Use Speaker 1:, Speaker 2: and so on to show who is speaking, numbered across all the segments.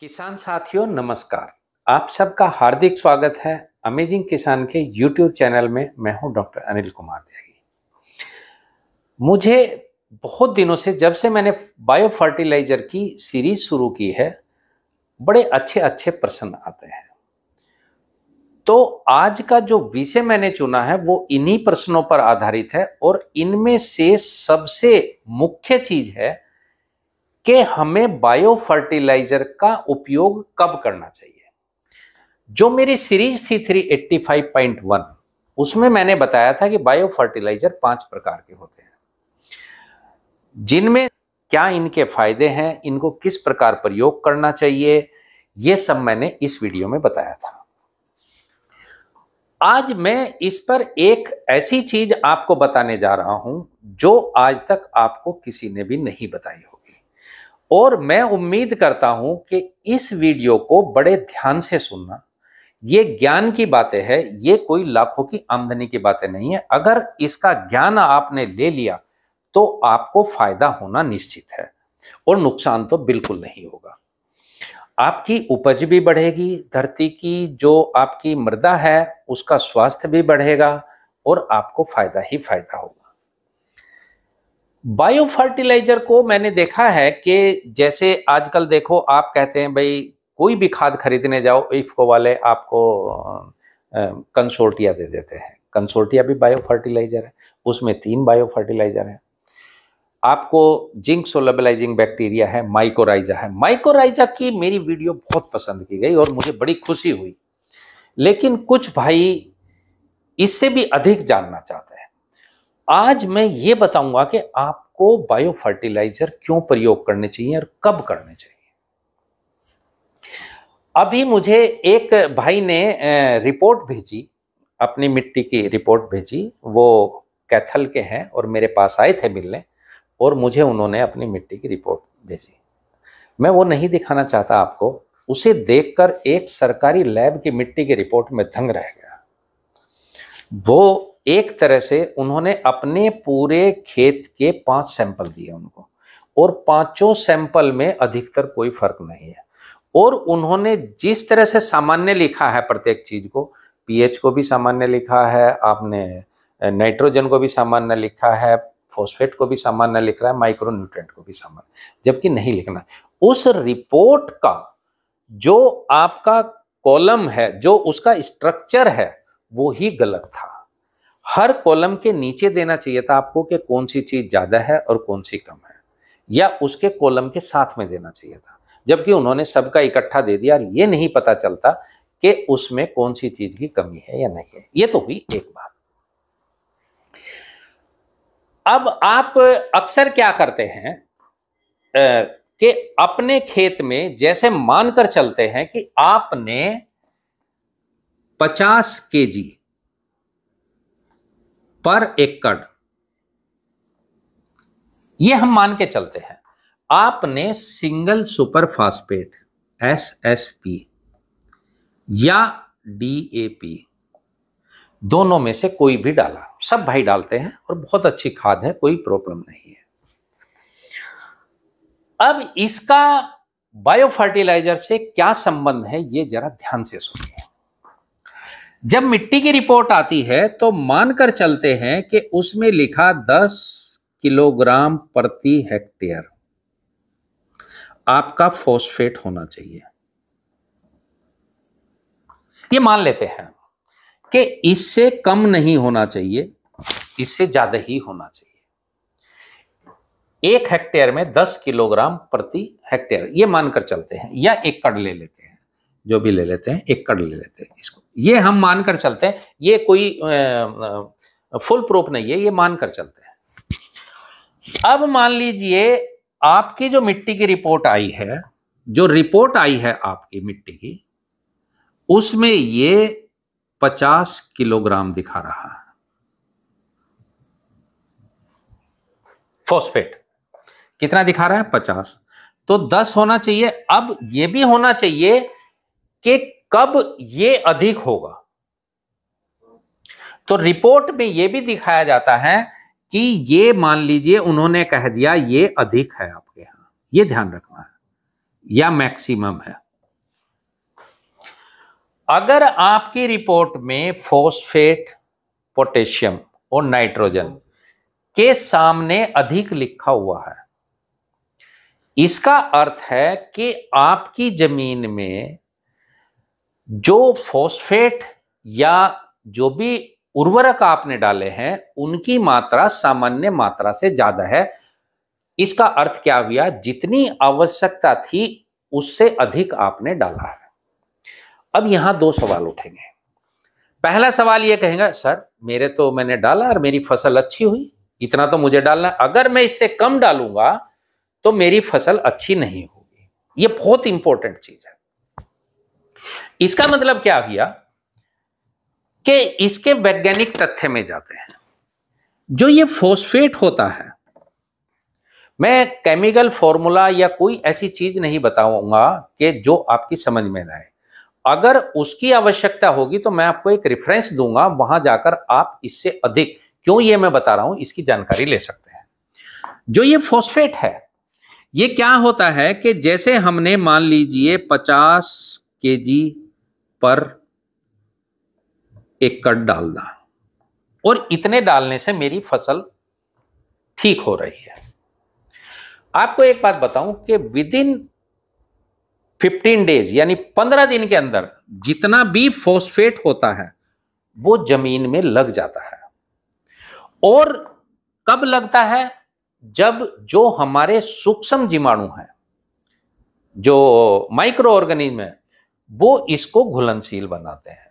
Speaker 1: किसान साथियों नमस्कार आप सबका हार्दिक स्वागत है अमेजिंग किसान के यूट्यूब चैनल में मैं हूं डॉक्टर अनिल कुमार त्यागी मुझे बहुत दिनों से जब से मैंने बायो फर्टिलाइजर की सीरीज शुरू की है बड़े अच्छे अच्छे प्रश्न आते हैं तो आज का जो विषय मैंने चुना है वो इन्हीं प्रश्नों पर आधारित है और इनमें से सबसे मुख्य चीज है कि हमें बायो फर्टिलाइजर का उपयोग कब करना चाहिए जो मेरी सीरीज थी three eighty five point one उसमें मैंने बताया था कि बायो फर्टिलाइजर पांच प्रकार के होते हैं जिनमें क्या इनके फायदे हैं इनको किस प्रकार प्रयोग करना चाहिए यह सब मैंने इस वीडियो में बताया था आज मैं इस पर एक ऐसी चीज आपको बताने जा रहा हूं जो आज तक आपको किसी ने भी नहीं बताई और मैं उम्मीद करता हूं कि इस वीडियो को बड़े ध्यान से सुनना ये ज्ञान की बातें है ये कोई लाखों की आमदनी की बातें नहीं है अगर इसका ज्ञान आपने ले लिया तो आपको फायदा होना निश्चित है और नुकसान तो बिल्कुल नहीं होगा आपकी उपज भी बढ़ेगी धरती की जो आपकी मृदा है उसका स्वास्थ्य भी बढ़ेगा और आपको फायदा ही फायदा होगा बायो फर्टिलाइजर को मैंने देखा है कि जैसे आजकल देखो आप कहते हैं भाई कोई भी खाद खरीदने जाओ इफ्को वाले आपको कंसोर्टिया दे देते हैं कंसोर्टिया भी बायो फर्टिलाइजर है उसमें तीन बायो फर्टिलाइजर है आपको जिंक सोलबलाइजिंग बैक्टीरिया है माइकोराइजा है माइकोराइजा की मेरी वीडियो बहुत पसंद की गई और मुझे बड़ी खुशी हुई लेकिन कुछ भाई इससे भी अधिक जानना चाहते आज मैं ये बताऊंगा कि आपको बायो फर्टिलाइजर क्यों प्रयोग करने चाहिए और कब करने चाहिए अभी मुझे एक भाई ने रिपोर्ट भेजी अपनी मिट्टी की रिपोर्ट भेजी वो कैथल के हैं और मेरे पास आए थे मिलने और मुझे उन्होंने अपनी मिट्टी की रिपोर्ट भेजी मैं वो नहीं दिखाना चाहता आपको उसे देखकर एक सरकारी लैब की मिट्टी की रिपोर्ट में दंग रह गया वो एक तरह से उन्होंने अपने पूरे खेत के पांच सैंपल दिए उनको और पांचों सैंपल में अधिकतर कोई फर्क नहीं है और उन्होंने जिस तरह से सामान्य लिखा है प्रत्येक चीज को पीएच को भी सामान्य लिखा है आपने नाइट्रोजन को भी सामान्य लिखा है फॉस्फेट को भी सामान्य लिख रहा है माइक्रो को भी सामान्य जबकि नहीं लिखना उस रिपोर्ट का जो आपका कॉलम है जो उसका स्ट्रक्चर है वो ही गलत था हर कॉलम के नीचे देना चाहिए था आपको कि कौन सी चीज़ ज़्यादा है और कौन सी कम है या उसके कॉलम के साथ में देना चाहिए था जबकि उन्होंने सबका इकट्ठा दे दिया और ये नहीं पता चलता कि उसमें कौन सी चीज़ की कमी है या नहीं है ये तो हुई एक बात अब आप अक्सर क्या करते हैं कि अपने खेत में जैसे मानकर चलते हैं कि आपने 50 केजी पर एकड़ ये हम मान के चलते हैं आपने single super phosphate S S P या डी ए पी दोनों में से कोई भी डाला सब भाई डालते हैं और बहुत अच्छी खाद है कोई प्रॉब्लम नहीं है अब इसका बायो फर्टिलाइजर से क्या संबंध है ये जरा ध्यान से सुनिए जब मिट्टी की रिपोर्ट आती है तो मानकर चलते हैं कि उसमें लिखा 10 किलोग्राम प्रति हेक्टेयर आपका फोस्फेट होना चाहिए ये मान लेते हैं कि इससे कम नहीं होना चाहिए इससे ज्यादा ही होना चाहिए एक हेक्टेयर में 10 किलोग्राम प्रति हेक्टेयर ये मानकर चलते हैं या एकड़ ले लेते हैं जो भी ले लेते हैं कड़ ले लेते हैं इसको ये हम मानकर चलते हैं ये कोई फुल प्रूफ नहीं है ये मानकर चलते हैं अब मान लीजिए आपकी जो मिट्टी की रिपोर्ट आई है जो रिपोर्ट आई है आपकी मिट्टी की उसमें ये पचास किलोग्राम दिखा रहा है फॉस्फेट कितना दिखा रहा है पचास तो दस होना चाहिए अब ये भी होना चाहिए कि कब ये अधिक होगा तो रिपोर्ट में यह भी दिखाया जाता है कि ये मान लीजिए उन्होंने कह दिया ये अधिक है आपके यहां ये ध्यान रखना है या मैक्सिमम है अगर आपकी रिपोर्ट में फोस्फेट पोटेशियम और नाइट्रोजन के सामने अधिक लिखा हुआ है इसका अर्थ है कि आपकी जमीन में जो फॉस्फेट या जो भी उर्वरक आपने डाले हैं उनकी मात्रा सामान्य मात्रा से ज्यादा है इसका अर्थ क्या हुआ जितनी आवश्यकता थी उससे अधिक आपने डाला है अब यहां दो सवाल उठेंगे पहला सवाल यह कहेंगे सर मेरे तो मैंने डाला और मेरी फसल अच्छी हुई इतना तो मुझे डालना अगर मैं इससे कम डालूंगा तो मेरी फसल अच्छी नहीं होगी ये बहुत इंपॉर्टेंट चीज है इसका मतलब क्या हुआ कि इसके वैज्ञानिक तथ्य में जाते हैं जो ये फोस्फेट होता है मैं केमिकल फॉर्मूला या कोई ऐसी चीज नहीं बताऊंगा कि जो आपकी समझ में आए अगर उसकी आवश्यकता होगी तो मैं आपको एक रेफरेंस दूंगा वहां जाकर आप इससे अधिक क्यों ये मैं बता रहा हूं इसकी जानकारी ले सकते हैं जो ये फॉस्फेट है ये क्या होता है कि जैसे हमने मान लीजिए 50 के जी पर एक कट डालना और इतने डालने से मेरी फसल ठीक हो रही है आपको एक बात बताऊं कि विद इन फिफ्टीन डेज यानी पंद्रह दिन के अंदर जितना भी फोस्फेट होता है वो जमीन में लग जाता है और कब लगता है जब जो हमारे सूक्ष्म जीवाणु हैं जो माइक्रो ऑर्गेनिज्म है वो इसको घुलनशील बनाते हैं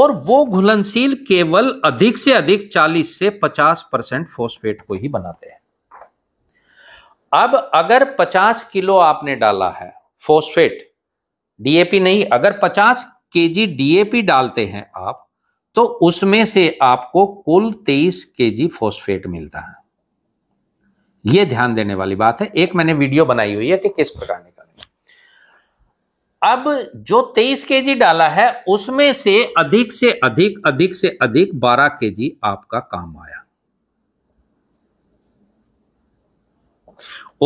Speaker 1: और वो घुलनशील केवल अधिक से अधिक 40 से 50 परसेंट फोस्फेट को ही बनाते हैं अब अगर 50 किलो आपने डाला है फोस्फेट डीएपी नहीं अगर 50 केजी डीएपी डालते हैं आप तो उसमें से आपको कुल 23 केजी फोस्फेट मिलता है यह ध्यान देने वाली बात है एक मैंने वीडियो बनाई हुई है कि किस प्रकार अब जो 23 केजी डाला है उसमें से अधिक से अधिक अधिक से अधिक 12 केजी आपका काम आया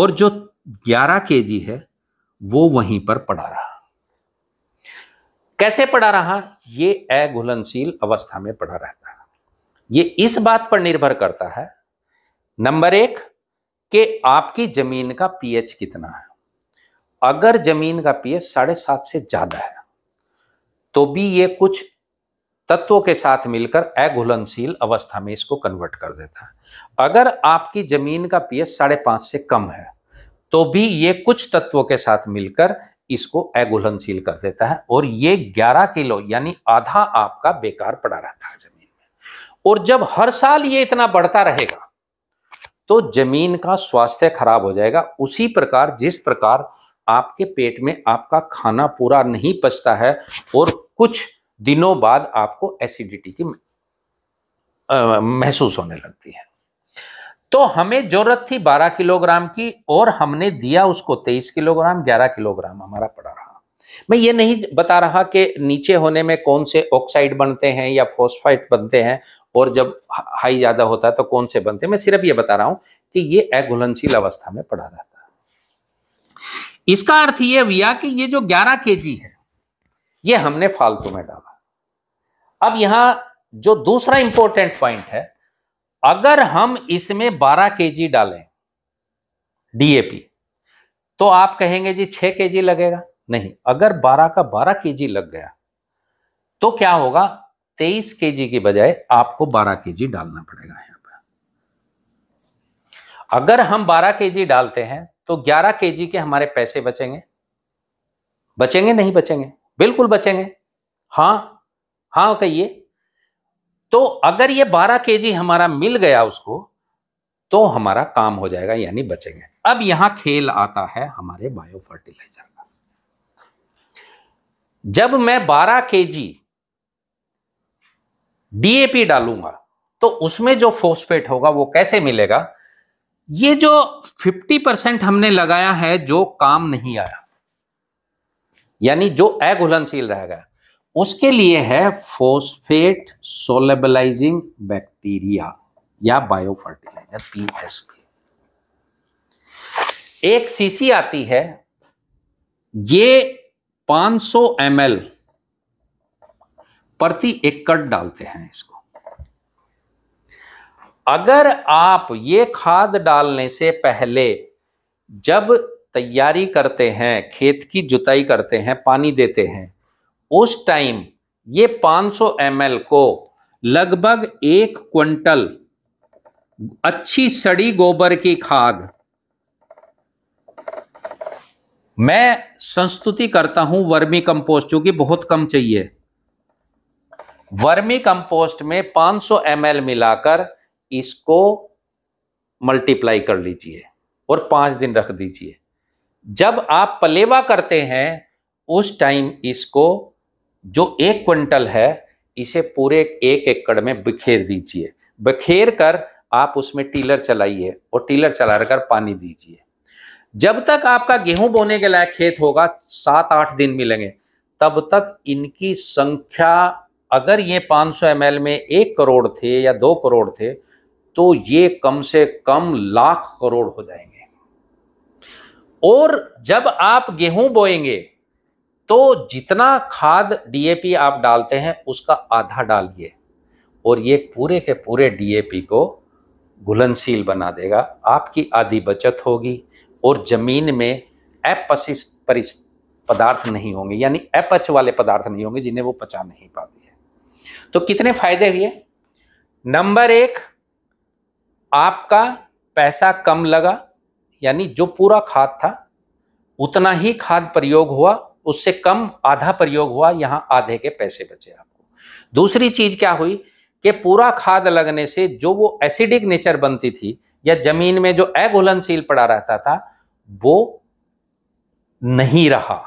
Speaker 1: और जो 11 केजी है वो वहीं पर पड़ा रहा कैसे पड़ा रहा ये अघुलनशील अवस्था में पड़ा रहता है ये इस बात पर निर्भर करता है नंबर एक कि आपकी जमीन का पीएच कितना है अगर जमीन का पीएच साढ़े सात से ज्यादा है तो भी ये कुछ तत्वों के साथ मिलकर अघुलनशील अवस्था में इसको कन्वर्ट कर देता है अगर आपकी जमीन का पीएच साढ़े पांच से कम है तो भी ये कुछ तत्वों के साथ मिलकर इसको अघुलनशील कर देता है और ये 11 किलो यानी आधा आपका बेकार पड़ा रहता है जमीन में और जब हर साल ये इतना बढ़ता रहेगा तो जमीन का स्वास्थ्य खराब हो जाएगा उसी प्रकार जिस प्रकार आपके पेट में आपका खाना पूरा नहीं पचता है और कुछ दिनों बाद आपको एसिडिटी की महसूस होने लगती है तो हमें जरूरत थी 12 किलोग्राम की और हमने दिया उसको 23 किलोग्राम 11 किलोग्राम हमारा पड़ा रहा मैं ये नहीं बता रहा कि नीचे होने में कौन से ऑक्साइड बनते हैं या फोस्फाइट बनते हैं और जब हाई ज़्यादा होता है तो कौन से बनते हैं मैं सिर्फ ये बता रहा हूं कि ये अघुलनशील अवस्था में पड़ा रहता है इसका अर्थ यह भैया कि ये जो 11 केजी है ये हमने फालतू में डाला अब यहां जो दूसरा इंपॉर्टेंट पॉइंट है अगर हम इसमें 12 केजी डालें डीएपी तो आप कहेंगे जी 6 केजी लगेगा नहीं अगर 12 का 12 केजी लग गया तो क्या होगा 23 केजी की बजाय आपको 12 केजी डालना पड़ेगा यहां पर अगर हम 12 केजी डालते हैं तो 11 केजी के हमारे पैसे बचेंगे बचेंगे नहीं बचेंगे बिल्कुल बचेंगे हाँ हाँ कहिए तो अगर ये 12 के हमारा मिल गया उसको तो हमारा काम हो जाएगा यानी बचेंगे अब यहां खेल आता है हमारे बायो फर्टिलाइजर का जब मैं 12 के डीएपी डालूंगा तो उसमें जो फोस्फेट होगा वो कैसे मिलेगा ये जो 50 परसेंट हमने लगाया है जो काम नहीं आया यानी जो अघुलनशील रह गया उसके लिए है फोस्फेट सोलेबलाइजिंग बैक्टीरिया या बायो फर्टिलाइजर पीएसपी एक सीसी आती है ये 500 एमएल प्रति एकड़ डालते हैं इसको अगर आप ये खाद डालने से पहले जब तैयारी करते हैं खेत की जुताई करते हैं पानी देते हैं उस टाइम ये 500 ml को लगभग एक क्विंटल अच्छी सड़ी गोबर की खाद मैं संस्तुति करता हूं वर्मी कंपोस्ट जो कि बहुत कम चाहिए वर्मी कंपोस्ट में 500 ml मिलाकर इसको मल्टीप्लाई कर लीजिए और पांच दिन रख दीजिए जब आप पलेवा करते हैं उस टाइम इसको जो एक क्विंटल है इसे पूरे एक एकड़ में बिखेर दीजिए बिखेर कर आप उसमें टीलर चलाइए और टीलर चला कर पानी दीजिए जब तक आपका गेहूं बोने के लायक खेत होगा सात आठ दिन मिलेंगे तब तक इनकी संख्या अगर ये 500 सौ में एक करोड़ थे या दो करोड़ थे तो ये कम से कम लाख करोड़ हो जाएंगे और जब आप गेहूं बोएंगे तो जितना खाद डीएपी आप डालते हैं उसका आधा डालिए और ये पूरे के पूरे डीएपी को घुलनशील बना देगा आपकी आधी बचत होगी और ज़मीन में अपशिष्ट पदार्थ नहीं होंगे यानी एपच वाले पदार्थ नहीं होंगे जिन्हें वो पचा नहीं पाती है तो कितने फायदे हुए नंबर एक आपका पैसा कम लगा यानी जो पूरा खाद था उतना ही खाद प्रयोग हुआ उससे कम आधा प्रयोग हुआ यहां आधे के पैसे बचे आपको दूसरी चीज क्या हुई कि पूरा खाद लगने से जो वो एसिडिक नेचर बनती थी या जमीन में जो अघुलनशील पड़ा रहता था वो नहीं रहा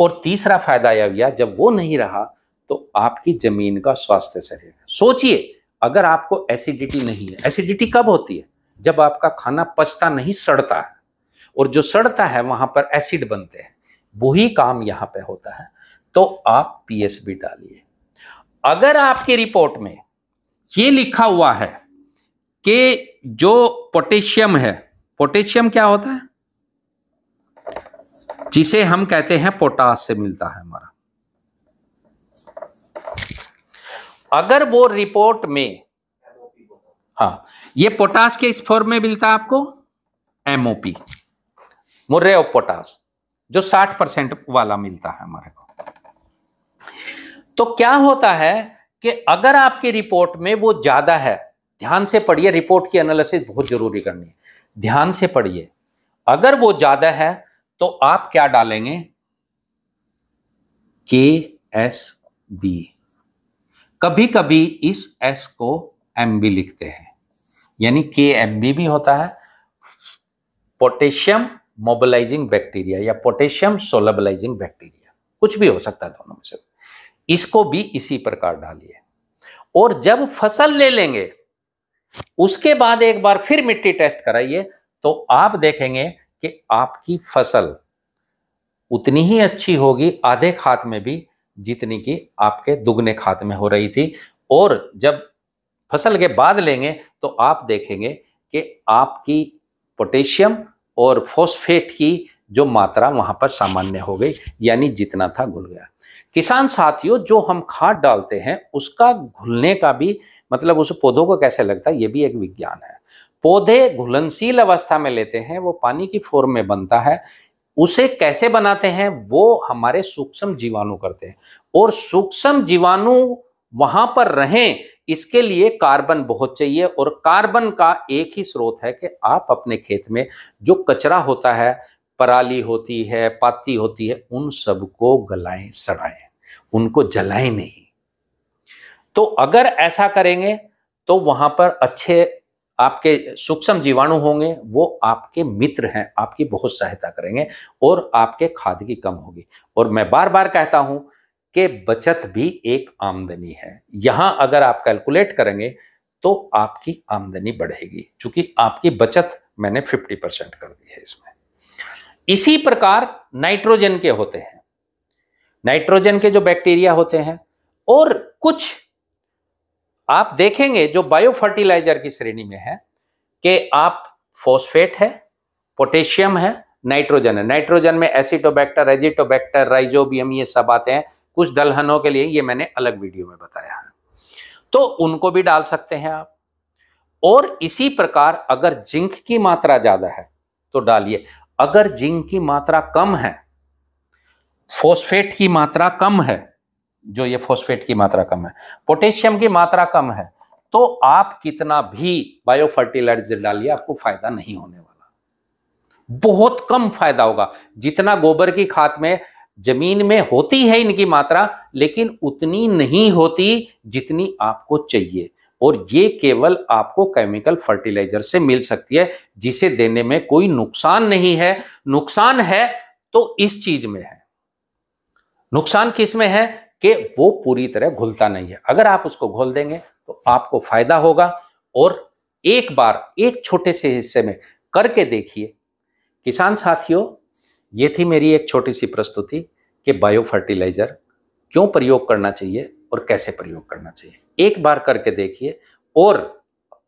Speaker 1: और तीसरा फायदा यह हुआ जब वो नहीं रहा तो आपकी जमीन का स्वास्थ्य सही सोचिए अगर आपको एसिडिटी नहीं है एसिडिटी कब होती है जब आपका खाना पचता नहीं सड़ता है और जो सड़ता है वहां पर एसिड बनते हैं वही काम यहां पे होता है तो आप पीएसबी डालिए अगर आपकी रिपोर्ट में ये लिखा हुआ है कि जो पोटेशियम है पोटेशियम क्या होता है जिसे हम कहते हैं पोटास से मिलता है हमारा अगर वो रिपोर्ट में हाँ ये पोटास के इस फॉर्म में मिलता है आपको एमओपी मुर्रे ऑफ पोटास जो 60 परसेंट वाला मिलता है हमारे को तो क्या होता है कि अगर आपकी रिपोर्ट में वो ज्यादा है ध्यान से पढ़िए रिपोर्ट की एनालिसिस बहुत जरूरी करनी है ध्यान से पढ़िए अगर वो ज्यादा है तो आप क्या डालेंगे के एस बी कभी कभी इस एस को एम बी लिखते हैं यानी के एम बी भी होता है पोटेशियम मोबिलाइजिंग बैक्टीरिया या पोटेशियम सोलबलाइजिंग बैक्टीरिया कुछ भी हो सकता है दोनों में से इसको भी इसी प्रकार डालिए और जब फसल ले लेंगे उसके बाद एक बार फिर मिट्टी टेस्ट कराइए तो आप देखेंगे कि आपकी फसल उतनी ही अच्छी होगी आधे खाद में भी जितने की आपके दुगने खात में हो रही थी और जब फसल के बाद लेंगे तो आप देखेंगे कि आपकी पोटेशियम और फोस्फेट की जो मात्रा वहां पर सामान्य हो गई यानी जितना था घुल गया किसान साथियों जो हम खाद डालते हैं उसका घुलने का भी मतलब उस पौधों को कैसे लगता है ये भी एक विज्ञान है पौधे घुलनशील अवस्था में लेते हैं वो पानी की फॉर्म में बनता है उसे कैसे बनाते हैं वो हमारे सूक्ष्म जीवाणु करते हैं और सूक्ष्म जीवाणु वहां पर रहें इसके लिए कार्बन बहुत चाहिए और कार्बन का एक ही स्रोत है कि आप अपने खेत में जो कचरा होता है पराली होती है पाती होती है उन सबको गलाएं सड़ाएं उनको जलाएं नहीं तो अगर ऐसा करेंगे तो वहां पर अच्छे आपके सूक्ष्म जीवाणु होंगे वो आपके मित्र हैं आपकी बहुत सहायता करेंगे और आपके खाद की कम होगी और मैं बार बार कहता हूं कि बचत भी एक आमदनी है यहां अगर आप कैलकुलेट करेंगे तो आपकी आमदनी बढ़ेगी क्योंकि आपकी बचत मैंने 50 परसेंट कर दी है इसमें इसी प्रकार नाइट्रोजन के होते हैं नाइट्रोजन के जो बैक्टीरिया होते हैं और कुछ आप देखेंगे जो बायो फर्टिलाइजर की श्रेणी में है कि आप फोस्फेट है पोटेशियम है नाइट्रोजन है नाइट्रोजन में एसिटोबैक्टर एजिटोबैक्टर राइजोबियम ये सब आते हैं कुछ दलहनों के लिए ये मैंने अलग वीडियो में बताया है तो उनको भी डाल सकते हैं आप और इसी प्रकार अगर जिंक की मात्रा ज़्यादा है तो डालिए अगर जिंक की मात्रा कम है फोस्फेट की मात्रा कम है जो ये फोस्फेट की मात्रा कम है पोटेशियम की मात्रा कम है तो आप कितना भी बायोफर्टिलाइजर डालिए आपको फायदा नहीं होने वाला बहुत कम फायदा होगा जितना गोबर की खाद में जमीन में होती है इनकी मात्रा लेकिन उतनी नहीं होती जितनी आपको चाहिए और ये केवल आपको केमिकल फर्टिलाइजर से मिल सकती है जिसे देने में कोई नुकसान नहीं है नुकसान है तो इस चीज में है नुकसान किस में है कि वो पूरी तरह घुलता नहीं है अगर आप उसको घोल देंगे तो आपको फायदा होगा और एक बार एक छोटे से हिस्से में करके देखिए किसान साथियों ये थी मेरी एक छोटी सी प्रस्तुति कि बायो फर्टिलाइज़र क्यों प्रयोग करना चाहिए और कैसे प्रयोग करना चाहिए एक बार करके देखिए और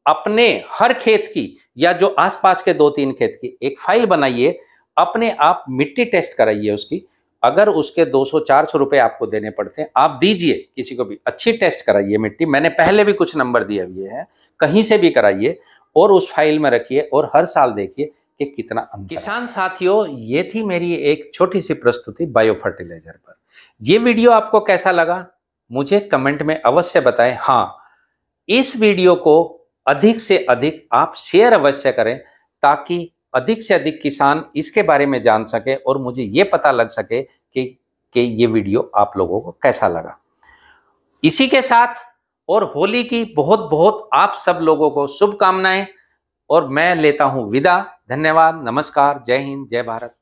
Speaker 1: अपने हर खेत की या जो आसपास के दो तीन खेत की एक फाइल बनाइए अपने आप मिट्टी टेस्ट कराइए उसकी अगर उसके 200-400 रुपए आपको देने पड़ते हैं आप दीजिए किसी को भी अच्छी टेस्ट कराइए मिट्टी मैंने पहले भी कुछ नंबर दिए हुए हैं कहीं से भी कराइए और उस फाइल में रखिए और हर साल देखिए कि कितना अंतर किसान साथियों ये थी मेरी एक छोटी सी प्रस्तुति बायो फर्टिलाइजर पर यह वीडियो आपको कैसा लगा मुझे कमेंट में अवश्य बताएं हाँ इस वीडियो को अधिक से अधिक आप शेयर अवश्य करें ताकि अधिक से अधिक किसान इसके बारे में जान सके और मुझे ये पता लग सके कि कि ये वीडियो आप लोगों को कैसा लगा इसी के साथ और होली की बहुत बहुत आप सब लोगों को शुभकामनाएं और मैं लेता हूं विदा धन्यवाद नमस्कार जय हिंद जय भारत